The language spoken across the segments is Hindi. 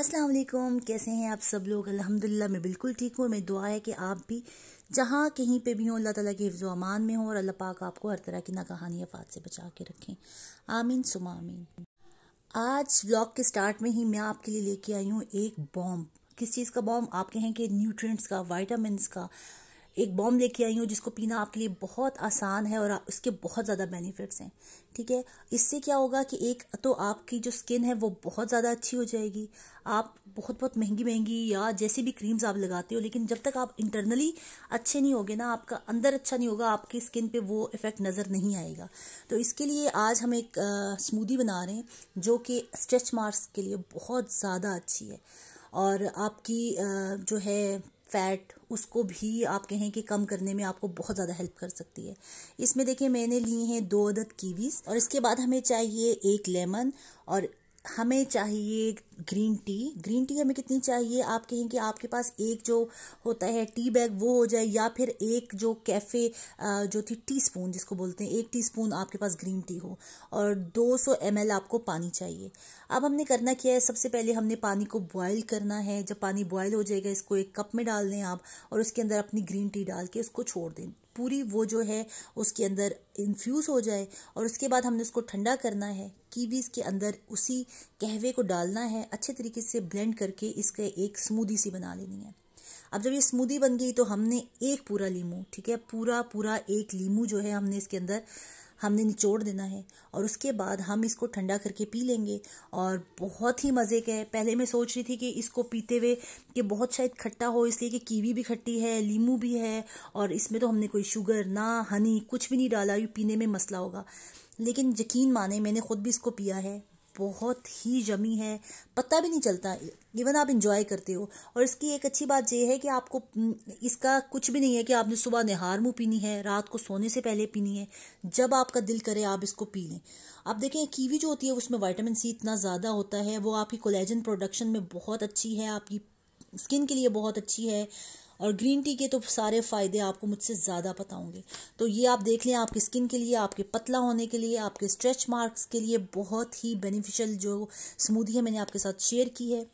अस्सलाम वालेकुम कैसे हैं आप सब लोग अल्हम्दुलिल्लाह मैं बिल्कुल ठीक हूँ मैं दुआ है कि आप भी जहाँ कहीं पे भी हों अल्लाह ताला के हिफ्ज़ अमान में हों और अल्लाह पाक आपको हर तरह की नाकाहानी आफात से बचा के रखें आमीन सुमा आमीन आज व्लॉग के स्टार्ट में ही मैं आपके लिए लेके आई हूँ एक बॉम्ब किस चीज़ का बॉम्ब आप कहें कि न्यूट्रिएंट्स का वाइटामस का एक बॉम लेके आई हूँ जिसको पीना आपके लिए बहुत आसान है और उसके बहुत ज़्यादा बेनिफिट्स हैं ठीक है इससे क्या होगा कि एक तो आपकी जो स्किन है वो बहुत ज़्यादा अच्छी हो जाएगी आप बहुत बहुत महंगी महंगी या जैसी भी क्रीम्स आप लगाते हो लेकिन जब तक आप इंटरनली अच्छे नहीं होगे ना आपका अंदर अच्छा नहीं होगा आपकी स्किन पे वो इफ़ेक्ट नज़र नहीं आएगा तो इसके लिए आज हम एक स्मूदी बना रहे हैं जो कि स्ट्रेच मार्क्स के लिए बहुत ज़्यादा अच्छी है और आपकी आ, जो है फैट उसको भी आप कहें कि कम करने में आपको बहुत ज़्यादा हेल्प कर सकती है इसमें देखिए मैंने लिए हैं दो अदद कीवीज़ और इसके बाद हमें चाहिए एक लेमन और हमें चाहिए ग्रीन टी ग्रीन टी हमें कितनी चाहिए आप कहें कि आपके पास एक जो होता है टी बैग वो हो जाए या फिर एक जो कैफ़े जो थी टी स्पून जिसको बोलते हैं एक टी स्पून आपके पास ग्रीन टी हो और 200 सौ आपको पानी चाहिए अब हमने करना क्या है सबसे पहले हमने पानी को बॉयल करना है जब पानी बॉयल हो जाएगा इसको एक कप में डाल दें आप और उसके अंदर अपनी ग्रीन टी डाल के उसको छोड़ दें पूरी वो जो है उसके अंदर इन्फ्यूज़ हो जाए और उसके बाद हमने उसको ठंडा करना है कीवीज़ के अंदर उसी कहवे को डालना है अच्छे तरीके से ब्लेंड करके इसके एक स्मूदी सी बना लेनी है अब जब ये स्मूदी बन गई तो हमने एक पूरा लीमू ठीक है पूरा पूरा एक लीमू जो है हमने इसके अंदर हमने निचोड़ देना है और उसके बाद हम इसको ठंडा करके पी लेंगे और बहुत ही मज़े का है पहले मैं सोच रही थी कि इसको पीते हुए कि बहुत शायद खट्टा हो इसलिए कि कीवी भी खट्टी है लीमू भी है और इसमें तो हमने कोई शुगर ना हनी कुछ भी नहीं डाला ये पीने में मसला होगा लेकिन यकीन माने मैंने खुद भी इसको पिया है बहुत ही जमी है पता भी नहीं चलता इवन आप इंजॉय करते हो और इसकी एक अच्छी बात यह है कि आपको हम्म, इसका कुछ भी नहीं है कि आपने सुबह निहार मुँह पीनी है रात को सोने से पहले पीनी है जब आपका दिल करे आप इसको पी लें आप देखें कीवी जो होती है उसमें वाइटामिन सी इतना ज़्यादा होता है वो आपकी कोलेजन प्रोडक्शन में बहुत अच्छी है आपकी स्किन के लिए बहुत अच्छी है और ग्रीन टी के तो सारे फ़ायदे आपको मुझसे ज़्यादा पता होंगे तो ये आप देख लें आपकी स्किन के लिए आपके पतला होने के लिए आपके स्ट्रेच मार्क्स के लिए बहुत ही बेनिफिशियल जो स्मूदी है मैंने आपके साथ शेयर की है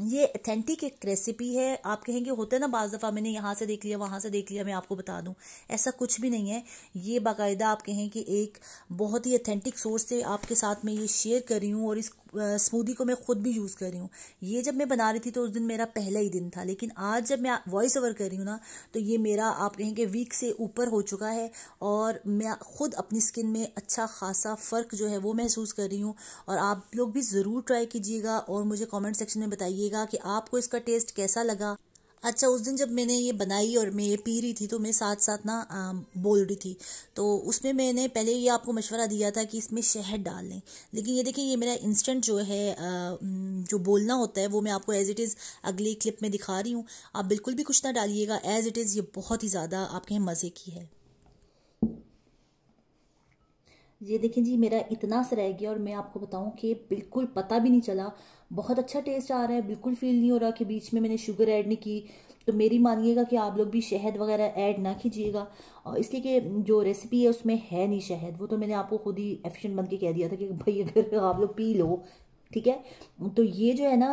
ये अथेंटिक एक रेसिपी है आप कहेंगे होते ना बाज़ दफ़ा मैंने यहाँ से देख लिया वहाँ से देख लिया मैं आपको बता दूँ ऐसा कुछ भी नहीं है ये बाकायदा आप कहें कि एक बहुत ही अथेंटिक सोर्स से आपके साथ मैं ये शेयर कर रही हूँ और इस स्मूदी को मैं खुद भी यूज़ कर रही हूँ ये जब मैं बना रही थी तो उस दिन मेरा पहला ही दिन था लेकिन आज जब मैं वॉइस ओवर कर रही हूँ ना तो ये मेरा आप कहें कि वीक से ऊपर हो चुका है और मैं खुद अपनी स्किन में अच्छा खासा फ़र्क जो है वो महसूस कर रही हूँ और आप लोग भी ज़रूर ट्राई कीजिएगा और मुझे कॉमेंट सेक्शन में बताइए बताइएगा कि आपको इसका टेस्ट कैसा लगा अच्छा उस दिन जब मैंने ये बनाई और मैं ये पी रही थी तो मैं साथ साथ ना आ, बोल रही थी तो उसमें मैंने पहले ये आपको मशवरा दिया था कि इसमें शहद डाल लें लेकिन ये देखिए ये मेरा इंस्टेंट जो है आ, जो बोलना होता है वो मैं आपको एज़ इट इज़ अगली क्लिप में दिखा रही हूँ आप बिल्कुल भी कुछ ना डालिएगा एज़ इट इज़ ये बहुत ही ज़्यादा आपके मज़े की है ये देखें जी मेरा इतना सा रह गया और मैं आपको बताऊं कि बिल्कुल पता भी नहीं चला बहुत अच्छा टेस्ट आ रहा है बिल्कुल फील नहीं हो रहा कि बीच में मैंने शुगर ऐड नहीं की तो मेरी मानिएगा कि आप लोग भी शहद वगैरह ऐड ना कीजिएगा और इसके के जो रेसिपी है उसमें है नहीं शहद वो तो मैंने आपको खुद ही एफिशिएंट बन के कह दिया था कि भाई अगर आप लोग पी लो ठीक है तो ये जो है ना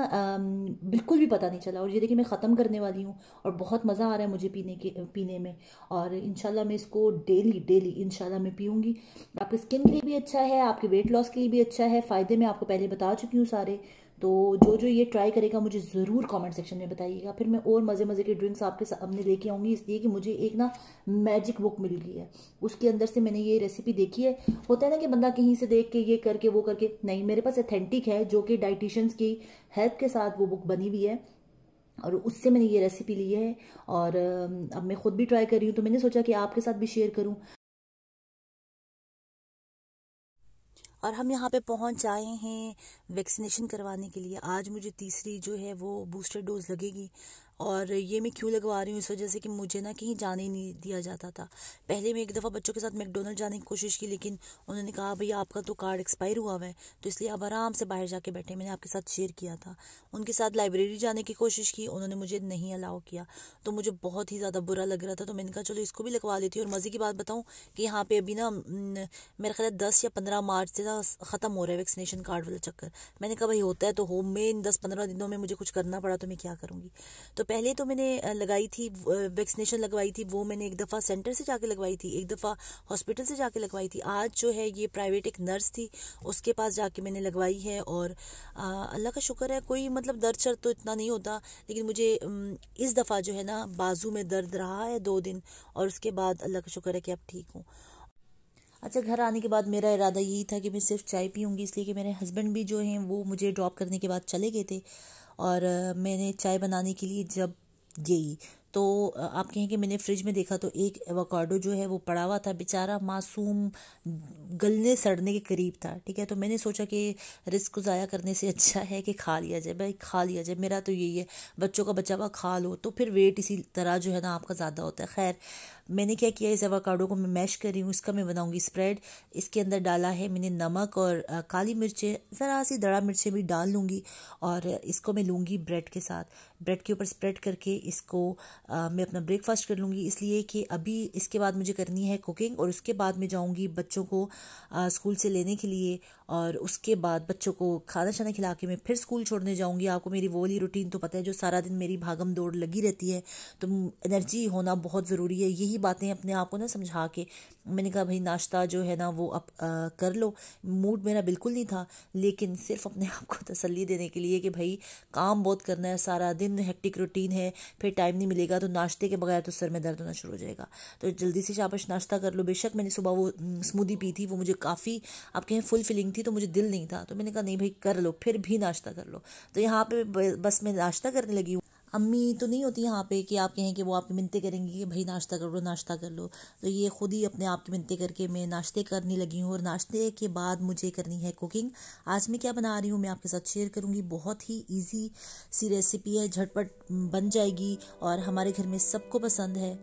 बिल्कुल भी पता नहीं चला और ये देखिए मैं ख़त्म करने वाली हूँ और बहुत मज़ा आ रहा है मुझे पीने के पीने में और इनशाला मैं इसको डेली डेली इनशाला मैं पीऊँगी आपकी स्किन के लिए भी अच्छा है आपके वेट लॉस के लिए भी अच्छा है फ़ायदे मैं आपको पहले बता चुकी हूँ सारे तो जो जो ये ट्राई करेगा मुझे ज़रूर कमेंट सेक्शन में बताइएगा फिर मैं और मज़े मज़े के ड्रिंक्स आपके सामने लेके आऊँगी इसलिए कि मुझे एक ना मैजिक बुक मिल गई है उसके अंदर से मैंने ये रेसिपी देखी है होता है ना कि बंदा कहीं से देख के ये करके वो करके नहीं मेरे पास अथेंटिक है जो कि डाइटिशंस की हेल्प के साथ वो बुक बनी हुई है और उससे मैंने ये रेसिपी ली है और अब मैं ख़ुद भी ट्राई कर रही हूँ तो मैंने सोचा कि आपके साथ भी शेयर करूँ और हम यहाँ पे पहुँच आए हैं वैक्सीनेशन करवाने के लिए आज मुझे तीसरी जो है वो बूस्टर डोज लगेगी और ये मैं क्यों लगवा रही हूँ इस वजह से कि मुझे ना कहीं जाने नहीं दिया जाता था पहले मैं एक दफ़ा बच्चों के साथ मैकडोनल्ड जाने की कोशिश की लेकिन उन्होंने कहा भैया आपका तो कार्ड एक्सपायर हुआ हुआ है तो इसलिए आप आराम से बाहर जाके बैठे मैंने आपके साथ शेयर किया था उनके साथ लाइब्रेरी जाने की कोशिश की उन्होंने मुझे नहीं अलाउ किया तो मुझे बहुत ही ज़्यादा बुरा लग रहा था तो मैंने कहा चलो इसको भी लगवा लेती हूँ और मज़े की बात बताऊँ कि यहाँ पर अभी ना मेरा ख्याल दस या पंद्रह मार्च से ना ख़त्म हो रहा है वैक्सीनेशन कार्ड वाला चक्कर मैंने कहा भाई होता है तो हो मैं इन दस पंद्रह दिनों में मुझे कुछ करना पड़ा तो मैं क्या करूँगी तो पहले तो मैंने लगाई थी वैक्सीनेशन लगवाई थी वो मैंने एक दफ़ा सेंटर से जाके लगवाई थी एक दफ़ा हॉस्पिटल से जाके लगवाई थी आज जो है ये प्राइवेट एक नर्स थी उसके पास जाके मैंने लगवाई है और अल्लाह का शुक्र है कोई मतलब दर्द शर्द तो इतना नहीं होता लेकिन मुझे इस दफ़ा जो है ना बाजू में दर्द रहा है दो दिन और उसके बाद अल्लाह का शुक्र है कि अब ठीक हूँ अच्छा घर आने के बाद मेरा इरादा यही था कि मैं सिर्फ चाय पीऊँगी इसलिए कि मेरे हस्बैंड भी जो हैं वो मुझे ड्रॉप करने के बाद चले गए थे और मैंने चाय बनाने के लिए जब गई तो आप कहें कि मैंने फ्रिज में देखा तो एक एवोकाडो जो है वो पड़ा हुआ था बेचारा मासूम गलने सड़ने के करीब था ठीक है तो मैंने सोचा कि रिस्क को ज़ाया करने से अच्छा है कि खा लिया जाए भाई खा लिया जाए मेरा तो यही है बच्चों का बचा हुआ खा लो तो फिर वेट इसी तरह जो है ना आपका ज़्यादा होता है खैर मैंने क्या किया इस एवाकाडो को मैं मैश कर रही हूँ इसका मैं बनाऊँगी स्प्रेड इसके अंदर डाला है मैंने नमक और काली मिर्चें ज़रा सी दड़ा मिर्चें भी डाल लूँगी और इसको मैं लूँगी ब्रेड के साथ ब्रेड के ऊपर स्प्रेड करके इसको आ, मैं अपना ब्रेकफास्ट कर लूँगी इसलिए कि अभी इसके बाद मुझे करनी है कुकिंग और उसके बाद मैं जाऊँगी बच्चों को स्कूल से लेने के लिए और उसके बाद बच्चों को खाना छाना खिला के मैं फिर स्कूल छोड़ने जाऊँगी आपको मेरी वोली रूटीन तो पता है जो सारा दिन मेरी भागम दौड़ लगी रहती है तो एनर्जी होना बहुत ज़रूरी है यही बातें अपने आप को ना समझा के मैंने कहा भाई नाश्ता जो है ना वो अब कर लो मूड मेरा बिल्कुल नहीं था लेकिन सिर्फ अपने आप को तसल्ली देने के लिए कि भाई काम बहुत करना है सारा दिन हेक्टिक रूटीन है फिर टाइम नहीं मिलेगा तो नाश्ते के बगैर तो सर में दर्द होना शुरू हो जाएगा तो जल्दी से शाबाश नाश्ता कर लो बेशक मैंने सुबह वो स्मूदी पी थी वो मुझे काफ़ी आपके यहाँ फुल फीलिंग थी तो मुझे दिल नहीं था तो मैंने कहा नहीं भाई कर लो फिर भी नाश्ता कर लो तो यहाँ पर बस मैं नाश्ता करने लगी हूँ अम्मी तो नहीं होती यहाँ पे कि आप कहें कि वो आपकी मिनते करेंगी कि भाई नाश्ता कर लो नाश्ता कर लो तो ये खुद ही अपने आप की मिनते करके मैं नाश्ते करने लगी हूँ और नाश्ते के बाद मुझे करनी है कुकिंग आज मैं क्या बना रही हूँ मैं आपके साथ शेयर करूँगी बहुत ही ईजी सी रेसिपी है झटपट बन जाएगी और हमारे घर में सबको पसंद है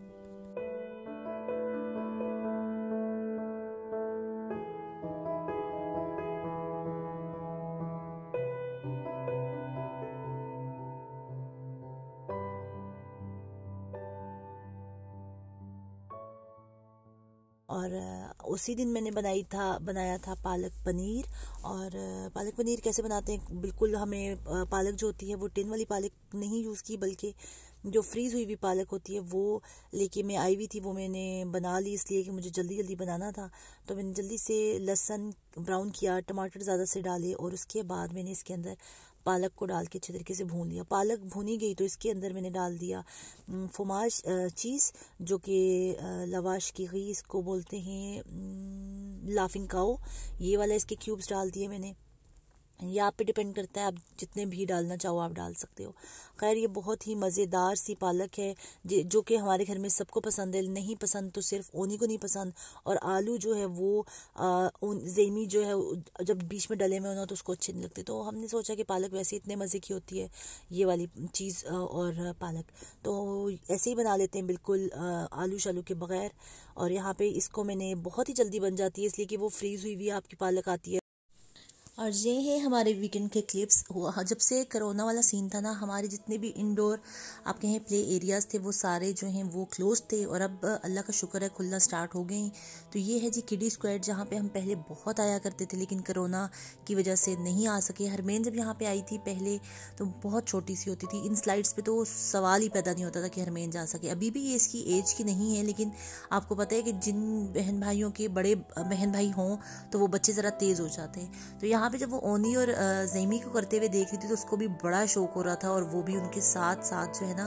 और उसी दिन मैंने बनाई था बनाया था पालक पनीर और पालक पनीर कैसे बनाते हैं बिल्कुल हमें पालक जो होती है वो टिन वाली पालक नहीं यूज़ की बल्कि जो फ्रीज़ हुई हुई पालक होती है वो लेके मैं आई हुई थी वो मैंने बना ली इसलिए कि मुझे जल्दी जल्दी बनाना था तो मैंने जल्दी से लहसन ब्राउन किया टमाटर ज़्यादा से डाले और उसके बाद मैंने इसके अंदर पालक को डाल के अच्छे तरीके से भून लिया पालक भुनी गई तो इसके अंदर मैंने डाल दिया फुमाश चीज़ जो कि लवाश की गई इसको बोलते हैं लाफिंग काओ ये वाला इसके क्यूब्स डाल दिए मैंने ये आप पे डिपेंड करता है आप जितने भी डालना चाहो आप डाल सकते हो खैर ये बहुत ही मज़ेदार सी पालक है जो कि हमारे घर में सबको पसंद है नहीं पसंद तो सिर्फ ओनी को नहीं पसंद और आलू जो है वो जेमी जो है जब बीच में डले में होना तो उसको अच्छे नहीं लगते तो हमने सोचा कि पालक वैसे इतने मज़े की होती है ये वाली चीज़ और पालक तो ऐसे ही बना लेते हैं बिल्कुल आलू शालू के बगैर और यहाँ पर इसको मैंने बहुत ही जल्दी बन जाती है इसलिए कि वो फ्रीज़ हुई हुई आपकी पालक आती है और ये हैं हमारे वीकेंड के क्लिप्स हुआ हाँ, जब से कोरोना वाला सीन था ना हमारे जितने भी इंडोर आपके कहें प्ले एरियाज़ थे वो सारे जो हैं वो क्लोज थे और अब अल्लाह का शुक्र है खुलना स्टार्ट हो गई तो ये है जी किडी स्क्वाड जहाँ पे हम पहले बहुत आया करते थे लेकिन कोरोना की वजह से नहीं आ सके हरमेन जब यहाँ पर आई थी पहले तो बहुत छोटी सी होती थी इन स्लाइड्स पर तो सवाल ही पैदा नहीं होता था कि हरमेन जा सके अभी भी ये इसकी एज की नहीं है लेकिन आपको पता है कि जिन बहन भाइयों के बड़े बहन भाई हों तो वो बच्चे ज़रा तेज़ हो जाते हैं तो यहाँ वहाँ पे जब वो ओनी और जैमी को करते हुए देख रही थी तो उसको भी बड़ा शौक हो रहा था और वो भी उनके साथ साथ जो है ना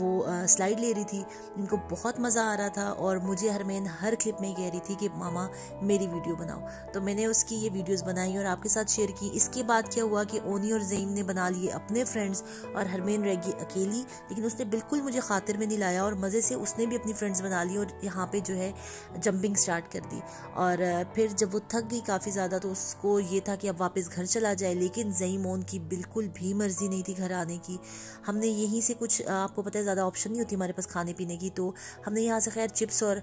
वो स्लाइड ले रही थी उनको बहुत मज़ा आ रहा था और मुझे हरमेन हर क्लिप में कह रही थी कि मामा मेरी वीडियो बनाओ तो मैंने उसकी ये वीडियोज़ बनाई और आपके साथ शेयर की इसके बाद क्या हुआ कि ओनी और जैम ने बना लिए अपने फ्रेंड्स और हरमेन रह गई अकेली लेकिन उसने बिल्कुल मुझे खातिर में नहीं लाया और मज़े से उसने भी अपनी फ्रेंड्स बना ली और यहाँ पर जो है जंपिंग स्टार्ट कर दी और फिर जब वो थक गई काफ़ी ज़्यादा तो उसको ये था कि अब वापस घर चला जाए लेकिन जईमोन की बिल्कुल भी मर्ज़ी नहीं थी घर आने की हमने यहीं से कुछ आपको पता है ज़्यादा ऑप्शन नहीं होती हमारे पास खाने पीने की तो हमने यहाँ से खैर चिप्स और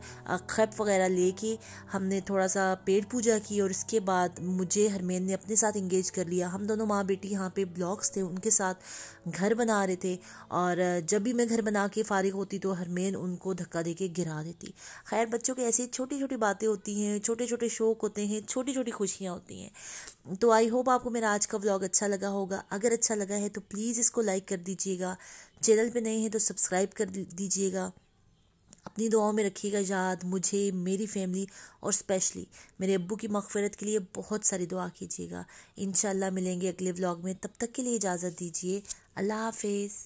खप वगैरह ले के हमने थोड़ा सा पेट पूजा की और इसके बाद मुझे हरमेन ने अपने साथ इंगेज कर लिया हम दोनों माँ बेटी यहाँ पर ब्लॉग्स थे उनके साथ घर बना रहे थे और जब भी मैं घर बना के फारिग होती तो हरमेन उनको धक्का दे के गिरा देती खैर बच्चों के ऐसी छोटी छोटी बातें होती हैं छोटे छोटे शौक होते हैं छोटी छोटी खुशियाँ होती हैं तो आई होप आपको मेरा आज का व्लॉग अच्छा लगा होगा अगर अच्छा लगा है तो प्लीज़ इसको लाइक कर दीजिएगा चैनल पे नए हैं तो सब्सक्राइब कर दीजिएगा अपनी दुआओं में रखिएगा याद मुझे मेरी फैमिली और स्पेशली मेरे अब्बू की मगफरत के लिए बहुत सारी दुआ कीजिएगा इन मिलेंगे अगले व्लॉग में तब तक के लिए इजाज़त दीजिए अल्लाह हाफिज़